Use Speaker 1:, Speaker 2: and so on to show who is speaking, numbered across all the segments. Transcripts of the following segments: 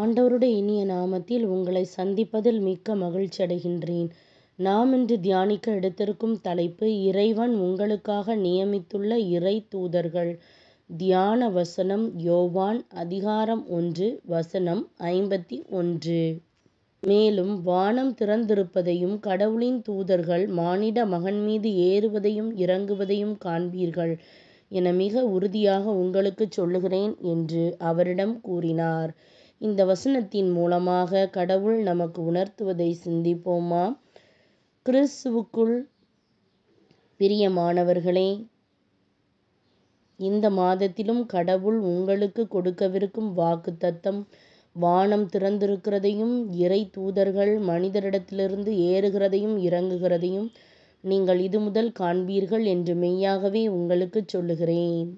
Speaker 1: ஆண்டவருடைய இனிய நாமத்தில் உங்களை சந்திப்பதில் மிக்க மகிழ்ச்சி அடைகின்றேன் நாம் இன்று தியானிக்க எடுத்திருக்கும் தலைப்பு இறைவன் உங்களுக்காக நியமித்துள்ள இறை தூதர்கள் தியான வசனம் யோவான் அதிகாரம் ஒன்று வசனம் ஐம்பத்தி ஒன்று மேலும் வானம் திறந்திருப்பதையும் கடவுளின் தூதர்கள் மானிட மகன் மீது ஏறுவதையும் இறங்குவதையும் காண்பீர்கள் என மிக உறுதியாக உங்களுக்குச் சொல்லுகிறேன் என்று அவரிடம் கூறினார். இந்த வசனத்தின் மூலமாக கடவுள் நமக்கு உணர்த்துவதை சிந்திப்போமா கிறிஸ்துவுக்குள் பிரியமானவர்களே இந்த மாதத்திலும் கடவுள் உங்களுக்கு கொடுக்கவிருக்கும் வாக்குத்தத்தம் வானம் திறந்திருக்கிறதையும் இறை தூதர்கள் மனிதரிடத்திலிருந்து ஏறுகிறதையும் இறங்குகிறதையும் நீங்கள் இது முதல் காண்பீர்கள் என்று மெய்யாகவே உங்களுக்கு சொல்லுகிறேன்.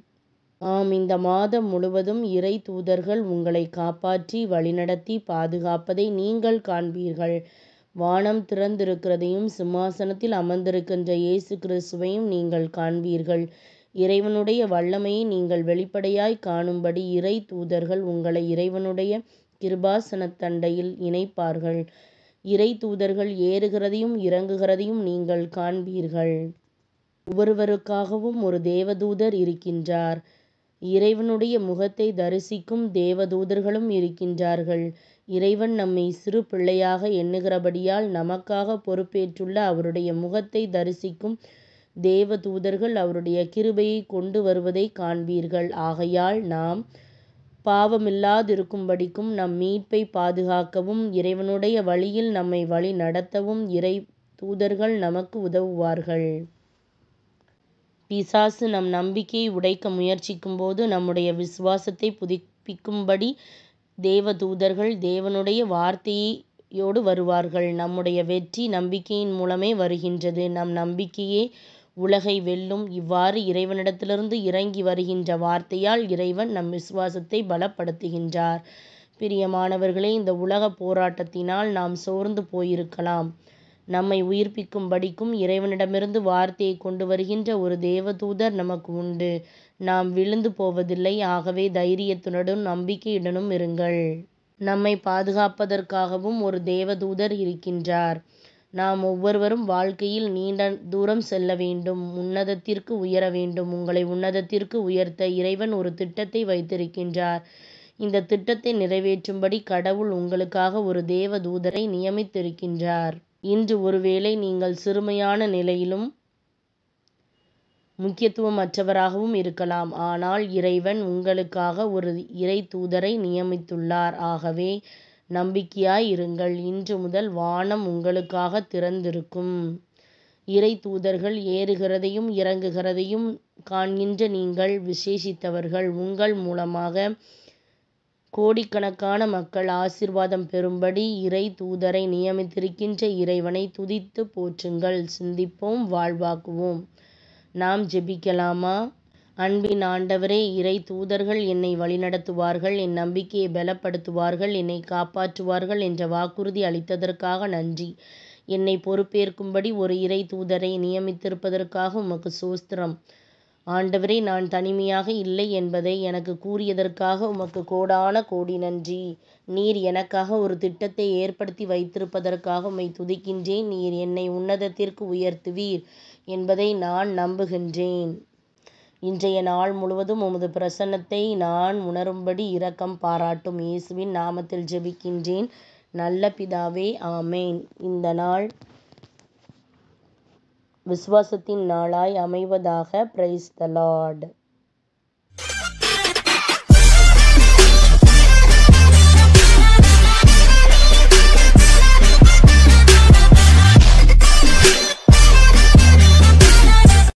Speaker 1: ஆம் இந்த மாதம் முழுவதும் இறை தூதர்கள் உங்களை காப்பாற்றி வழிநடத்தி பாதுகாப்பதை நீங்கள் காண்பீர்கள். வானம் திறந்திருக்கிறதையும் சிம்மாசனத்தில் அமர்ந்திருக்கின்ற இயேசு கிறிஸ்துவையும் நீங்கள் காண்பீர்கள். இறைவனுடைய வல்லமையை நீங்கள் வெளிப்படையாய்க் காணும்படி இறை தூதர்கள் உங்களை இறைவனுடைய கிருபாசனத்தண்டையில் இணைப்பார்கள். இறைதூதர்கள் ஏறுகிறதையும் இறங்குகிறதையும் நீங்கள் காண்பீர்கள். ஒவ்வொருவருக்காகவும் ஒரு தேவதூதர் இருக்கின்றார். இறைவனுடைய முகத்தை தரிசிக்கும் தேவதூதர்களும் இருக்கின்றார்கள். இறைவன் நம்மை சிறு பிள்ளையாக எண்ணுகிறபடியால் நமக்காக பொறுப்பேற்றுள்ள அவருடைய முகத்தை தரிசிக்கும் தேவதூதர்கள் அவருடைய கிருபையை கொண்டு வருவதை காண்பீர்கள். ஆகையால் நாம் பாவமில்லாதிருக்கும்படிக்கும் நம் மீட்பை பாதுகாக்கவும் இறைவனுடைய வழியில் நம்மை வழி நடத்தவும் இறை தூதர்கள் நமக்கு உதவுவார்கள். பிசாசு நம் நம்பிக்கையை உடைக்க முயற்சிக்கும்போது நம்முடைய விசுவாசத்தை புதுப்பிக்கும்படி தேவ தூதர்கள் தேவனுடைய வார்த்தையோடு வருவார்கள். நம்முடைய வெற்றி நம்பிக்கையின் மூலமே வருகின்றது. நம் நம்பிக்கையே உலகை வெல்லும். இவ்வாறு இறைவனிடத்திலிருந்து இறங்கி வருகின்ற வார்த்தையால் இறைவன் நம் விசுவாசத்தை பலப்படுத்துகின்றார். பிரியமானவர்களே இந்த உலகப் போராட்டத்தினால் நாம் சோர்ந்து போயிருக்கலாம். நம்மை உயிர்ப்பிக்கும் படிக்கும் இறைவனிடமிருந்து வார்த்தையை கொண்டு வருகின்ற ஒரு தேவதூதர் நமக்கு உண்டு. நாம் விழுந்து போவதில்லை. ஆகவே தைரியத்துடனும் நம்பிக்கையுடனும் இருங்கள். நம்மை பாதுகாப்பதற்காகவும் ஒரு தேவதூதர் இருக்கின்றார். நாம் ஒவ்வொருவரும் வாழ்க்கையில் நீண்ட தூரம் செல்ல வேண்டும் உன்னதத்திற்கு உயர வேண்டும் உங்களை உன்னதத்திற்கு உயர்த்த இறைவன் ஒரு திட்டத்தை வைத்திருக்கின்றார் இந்த திட்டத்தை நிறைவேற்றும்படி கடவுள் உங்களுக்காக ஒரு தேவ தூதரை நியமித்திருக்கின்றார் இன்று ஒருவேளை நீங்கள் சிறுமையான நிலையிலும் முக்கியத்துவமற்றவராகவும் இருக்கலாம் ஆனால் இறைவன் உங்களுக்காக ஒரு இறை தூதரை நியமித்துள்ளார் ஆகவே நம்பிக்கையாய் இருங்கள். இன்று முதல் வானம் உங்களுக்காக திறந்திருக்கும். இறை தூதர்கள் ஏறுகிறதையும் இறங்குகிறதையும் காண்கின்ற நீங்கள் விசேஷித்தவர்கள். உங்கள் மூலமாக கோடிக்கணக்கான மக்கள் ஆசீர்வாதம் பெறும்படி இறை தூதரை நியமித்திருக்கின்ற இறைவனை துதித்துப் போற்றுங்கள். சிந்திப்போம் வாழ்வாக்குவோம். நாம் ஜெபிக்கலாமா? அன்பின் ஆண்டவரே இறை தூதர்கள் என்னை வழிநடத்துவார்கள் என் நம்பிக்கையை பலப்படுத்துவார்கள் என்னை காப்பாற்றுவார்கள் என்ற வாக்குறுதி அளித்ததற்காக நன்றி என்னை பொறுப்பேற்கும்படி ஒரு இறை தூதரை நியமித்திருப்பதற்காக உமக்கு சோஸ்திரம் ஆண்டவரே நான் தனிமையாக இல்லை என்பதை எனக்கு கூறியதற்காக உமக்கு கோடான கோடி நன்றி நீர் எனக்காக ஒரு திட்டத்தை ஏற்படுத்தி வைத்திருப்பதற்காக உம்மை துதிக்கின்றேன் நீர் என்னை உன்னதத்திற்கு உயர்த்துவீர் என்பதை நான் நம்புகின்றேன் இன்றைய நாள் முழுவதும் உமது பிரசன்னத்தை நான் உணரும்படி இரக்கம் பாராட்டும் இயேசுவின் நாமத்தில் ஜெபிக்கின்றேன் நல்ல பிதாவே ஆமேன் இந்த நாள் விசுவாசத்தின் நாளாய் அமைவதாக பிரைஸ் த லார்ட்